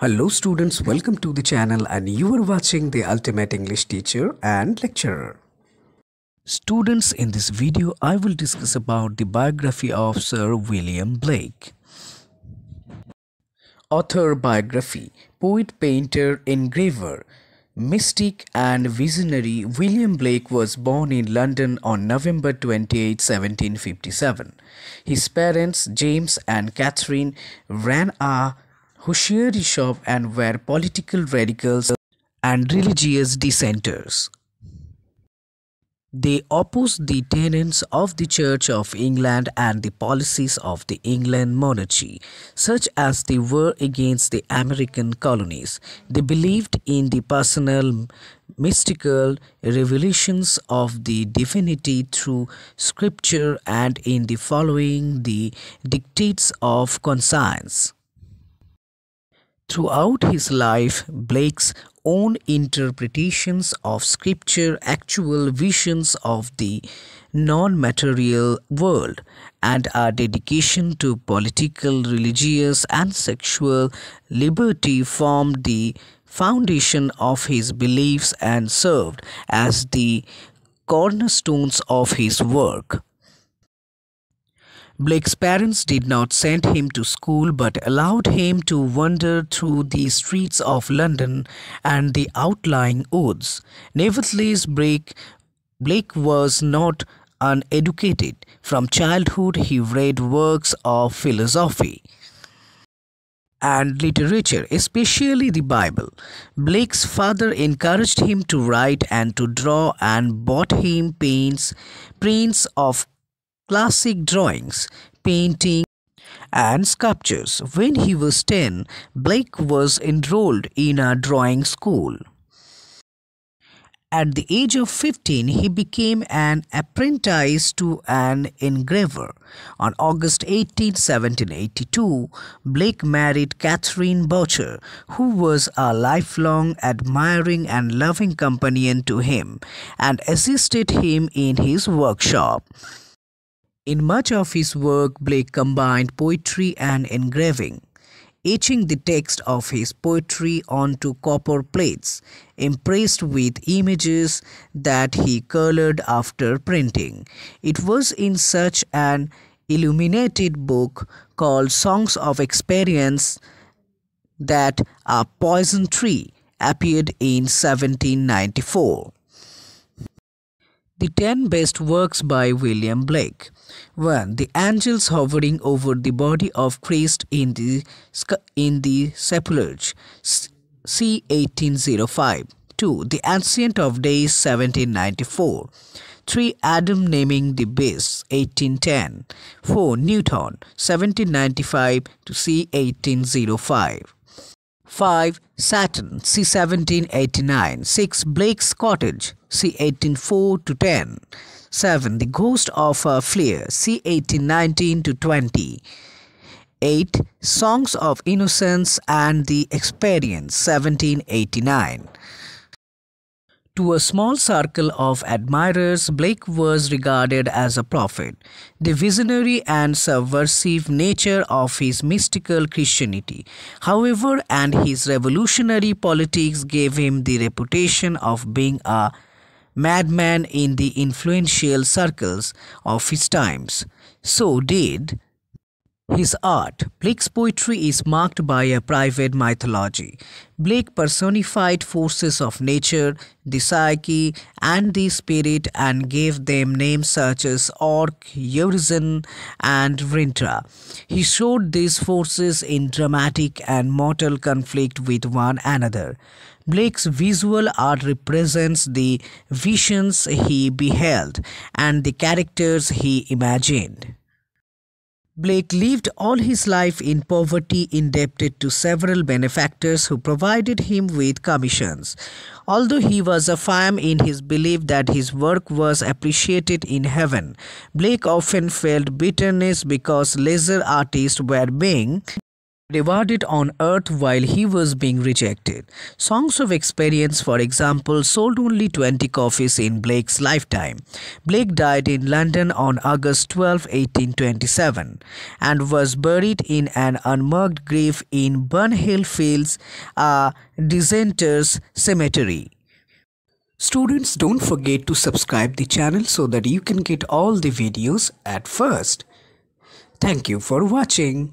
Hello students, welcome to the channel and you are watching the Ultimate English Teacher and Lecturer. Students, in this video I will discuss about the biography of Sir William Blake. Author biography, poet, painter, engraver, mystic and visionary William Blake was born in London on November 28, 1757. His parents, James and Catherine, ran a Hoshieri shop and were political radicals and religious dissenters. They opposed the tenets of the Church of England and the policies of the England monarchy, such as they were against the American colonies. They believed in the personal mystical revelations of the divinity through scripture and in the following the dictates of conscience. Throughout his life, Blake's own interpretations of scripture, actual visions of the non material world, and a dedication to political, religious, and sexual liberty formed the foundation of his beliefs and served as the cornerstones of his work. Blake's parents did not send him to school but allowed him to wander through the streets of London and the outlying woods. Nevertheless, Blake, Blake was not uneducated. From childhood, he read works of philosophy and literature, especially the Bible. Blake's father encouraged him to write and to draw and bought him paints, prints of classic drawings, painting, and sculptures. When he was 10, Blake was enrolled in a drawing school. At the age of 15, he became an apprentice to an engraver. On August 18, 1782, Blake married Catherine Boucher, who was a lifelong admiring and loving companion to him and assisted him in his workshop. In much of his work, Blake combined poetry and engraving, etching the text of his poetry onto copper plates, impressed with images that he colored after printing. It was in such an illuminated book called Songs of Experience that a poison tree appeared in 1794. The 10 Best Works by William Blake. 1. The angels hovering over the body of Christ in the, in the sepulchre. C. 1805. 2. The Ancient of Days 1794. 3. Adam naming the beasts 1810. 4. Newton 1795 to C 1805. 5. Saturn C 1789. 6. Blake's Cottage C eighteen four to 10. 7. The Ghost of a uh, Flea C 1819 to 20. 8. Songs of Innocence and the Experience 1789. To a small circle of admirers, Blake was regarded as a prophet. The visionary and subversive nature of his mystical Christianity, however, and his revolutionary politics gave him the reputation of being a madman in the influential circles of his times. So did his art. Blake's poetry is marked by a private mythology. Blake personified forces of nature, the psyche, and the spirit and gave them names such as Orc, Urizen, and Rintra. He showed these forces in dramatic and mortal conflict with one another. Blake's visual art represents the visions he beheld and the characters he imagined. Blake lived all his life in poverty, indebted to several benefactors who provided him with commissions. Although he was firm in his belief that his work was appreciated in heaven, Blake often felt bitterness because lesser artists were being rewarded on earth while he was being rejected. Songs of Experience, for example, sold only 20 copies in Blake's lifetime. Blake died in London on August 12, 1827, and was buried in an unmarked grave in Burnhill Fields, a dissenters' cemetery. Students, don't forget to subscribe the channel so that you can get all the videos at first. Thank you for watching.